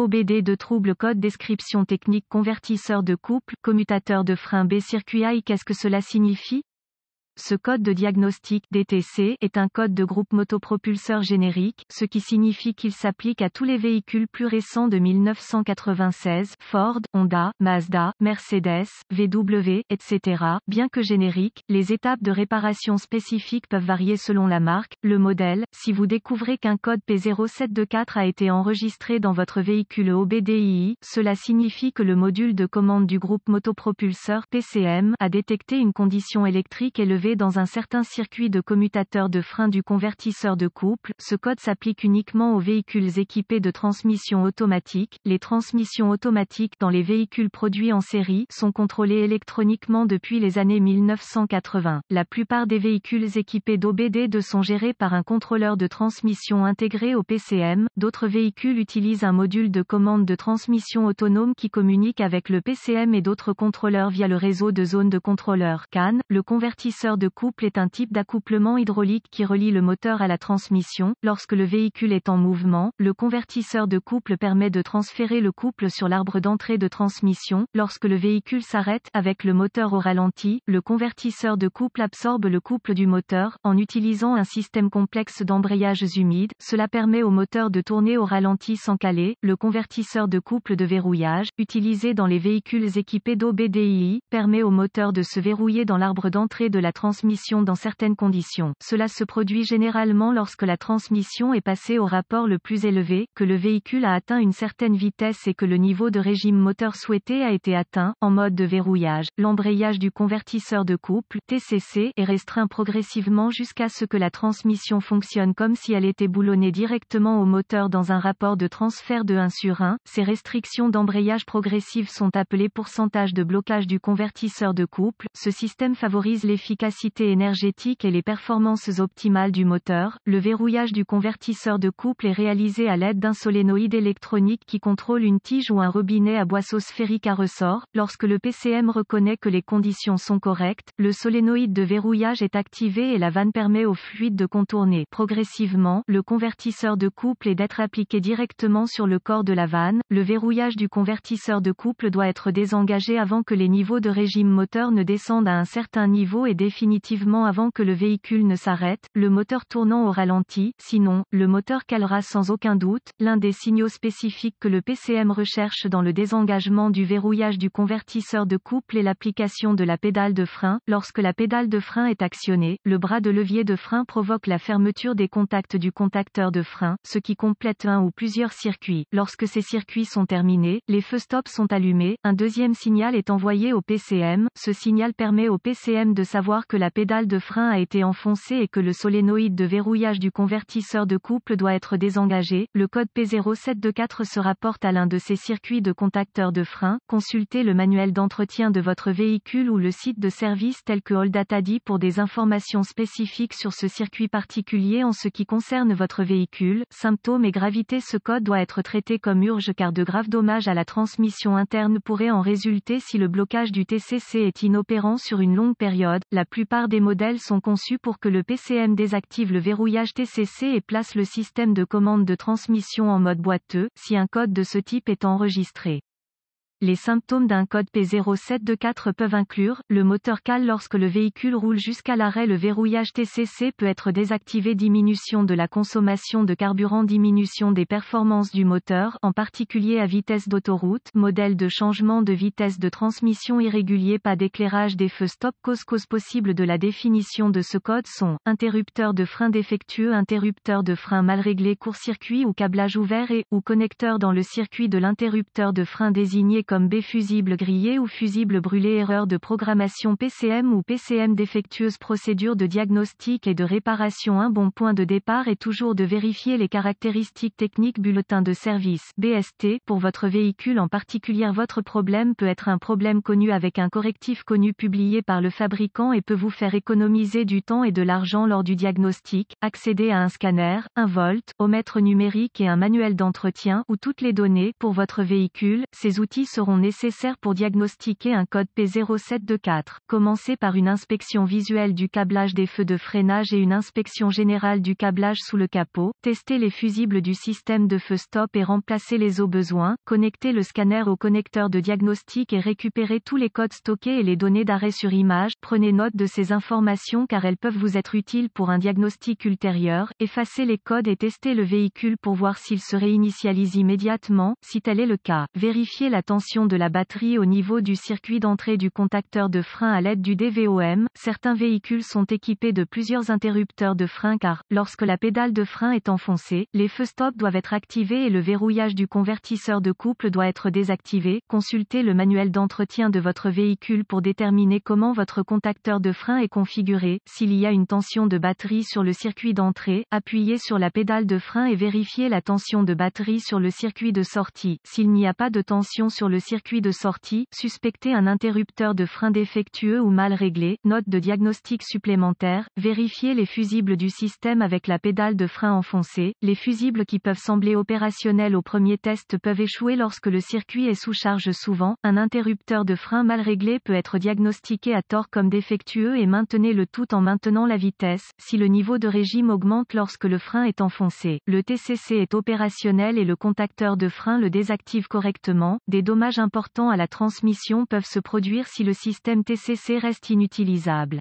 OBD de trouble code description technique convertisseur de couple, commutateur de frein B circuit I qu'est-ce que cela signifie ce code de diagnostic DTC est un code de groupe motopropulseur générique, ce qui signifie qu'il s'applique à tous les véhicules plus récents de 1996, Ford, Honda, Mazda, Mercedes, VW, etc. Bien que générique, les étapes de réparation spécifiques peuvent varier selon la marque, le modèle. Si vous découvrez qu'un code P0724 a été enregistré dans votre véhicule OBDII, cela signifie que le module de commande du groupe motopropulseur PCM a détecté une condition électrique élevée dans un certain circuit de commutateur de frein du convertisseur de couple. Ce code s'applique uniquement aux véhicules équipés de transmission automatique. Les transmissions automatiques dans les véhicules produits en série sont contrôlées électroniquement depuis les années 1980. La plupart des véhicules équipés d'OBD2 sont gérés par un contrôleur de transmission intégré au PCM. D'autres véhicules utilisent un module de commande de transmission autonome qui communique avec le PCM et d'autres contrôleurs via le réseau de zones de contrôleur CAN. Le convertisseur de couple est un type d'accouplement hydraulique qui relie le moteur à la transmission. Lorsque le véhicule est en mouvement, le convertisseur de couple permet de transférer le couple sur l'arbre d'entrée de transmission. Lorsque le véhicule s'arrête avec le moteur au ralenti, le convertisseur de couple absorbe le couple du moteur. En utilisant un système complexe d'embrayages humides, cela permet au moteur de tourner au ralenti sans caler. Le convertisseur de couple de verrouillage, utilisé dans les véhicules équipés d'OBDI, permet au moteur de se verrouiller dans l'arbre d'entrée de la transmission transmission dans certaines conditions. Cela se produit généralement lorsque la transmission est passée au rapport le plus élevé, que le véhicule a atteint une certaine vitesse et que le niveau de régime moteur souhaité a été atteint. En mode de verrouillage, l'embrayage du convertisseur de couple TCC est restreint progressivement jusqu'à ce que la transmission fonctionne comme si elle était boulonnée directement au moteur dans un rapport de transfert de 1 sur 1. Ces restrictions d'embrayage progressives sont appelées pourcentage de blocage du convertisseur de couple. Ce système favorise l'efficacité énergétique et les performances optimales du moteur, le verrouillage du convertisseur de couple est réalisé à l'aide d'un solénoïde électronique qui contrôle une tige ou un robinet à boisseau sphérique à ressort. Lorsque le PCM reconnaît que les conditions sont correctes, le solénoïde de verrouillage est activé et la vanne permet au fluide de contourner progressivement le convertisseur de couple et d'être appliqué directement sur le corps de la vanne. Le verrouillage du convertisseur de couple doit être désengagé avant que les niveaux de régime moteur ne descendent à un certain niveau et définissent définitivement avant que le véhicule ne s'arrête, le moteur tournant au ralenti, sinon, le moteur calera sans aucun doute, l'un des signaux spécifiques que le PCM recherche dans le désengagement du verrouillage du convertisseur de couple et l'application de la pédale de frein. Lorsque la pédale de frein est actionnée, le bras de levier de frein provoque la fermeture des contacts du contacteur de frein, ce qui complète un ou plusieurs circuits. Lorsque ces circuits sont terminés, les feux stop sont allumés, un deuxième signal est envoyé au PCM, ce signal permet au PCM de savoir que la pédale de frein a été enfoncée et que le solénoïde de verrouillage du convertisseur de couple doit être désengagé, le code P0724 se rapporte à l'un de ces circuits de contacteurs de frein. Consultez le manuel d'entretien de votre véhicule ou le site de service tel que Oldatadi pour des informations spécifiques sur ce circuit particulier en ce qui concerne votre véhicule, symptômes et gravité. Ce code doit être traité comme urge car de graves dommages à la transmission interne pourraient en résulter si le blocage du TCC est inopérant sur une longue période. La plus la plupart des modèles sont conçus pour que le PCM désactive le verrouillage TCC et place le système de commande de transmission en mode boiteux, si un code de ce type est enregistré. Les symptômes d'un code P0724 peuvent inclure, le moteur cale lorsque le véhicule roule jusqu'à l'arrêt le verrouillage TCC peut être désactivé diminution de la consommation de carburant diminution des performances du moteur en particulier à vitesse d'autoroute modèle de changement de vitesse de transmission irrégulier pas d'éclairage des feux stop cause cause possible de la définition de ce code sont interrupteur de frein défectueux interrupteur de frein mal réglé court-circuit ou câblage ouvert et ou connecteur dans le circuit de l'interrupteur de frein désigné comme B fusible grillé ou fusible brûlé erreur de programmation PCM ou PCM défectueuse procédure de diagnostic et de réparation un bon point de départ est toujours de vérifier les caractéristiques techniques bulletin de service BST pour votre véhicule en particulier votre problème peut être un problème connu avec un correctif connu publié par le fabricant et peut vous faire économiser du temps et de l'argent lors du diagnostic accéder à un scanner un volt mètre numérique et un manuel d'entretien ou toutes les données pour votre véhicule ces outils sont seront nécessaires pour diagnostiquer un code P0724. Commencez par une inspection visuelle du câblage des feux de freinage et une inspection générale du câblage sous le capot. Testez les fusibles du système de feu stop et remplacez les au besoin. Connectez le scanner au connecteur de diagnostic et récupérez tous les codes stockés et les données d'arrêt sur image. Prenez note de ces informations car elles peuvent vous être utiles pour un diagnostic ultérieur. Effacez les codes et testez le véhicule pour voir s'il se réinitialise immédiatement, si tel est le cas. Vérifiez la tension de la batterie au niveau du circuit d'entrée du contacteur de frein à l'aide du DVOM. Certains véhicules sont équipés de plusieurs interrupteurs de frein car, lorsque la pédale de frein est enfoncée, les feux stop doivent être activés et le verrouillage du convertisseur de couple doit être désactivé. Consultez le manuel d'entretien de votre véhicule pour déterminer comment votre contacteur de frein est configuré. S'il y a une tension de batterie sur le circuit d'entrée, appuyez sur la pédale de frein et vérifiez la tension de batterie sur le circuit de sortie. S'il n'y a pas de tension sur le circuit de sortie, suspectez un interrupteur de frein défectueux ou mal réglé, note de diagnostic supplémentaire, vérifier les fusibles du système avec la pédale de frein enfoncée, les fusibles qui peuvent sembler opérationnels au premier test peuvent échouer lorsque le circuit est sous charge souvent, un interrupteur de frein mal réglé peut être diagnostiqué à tort comme défectueux et maintenez le tout en maintenant la vitesse, si le niveau de régime augmente lorsque le frein est enfoncé, le TCC est opérationnel et le contacteur de frein le désactive correctement, des dommages importants à la transmission peuvent se produire si le système TCC reste inutilisable.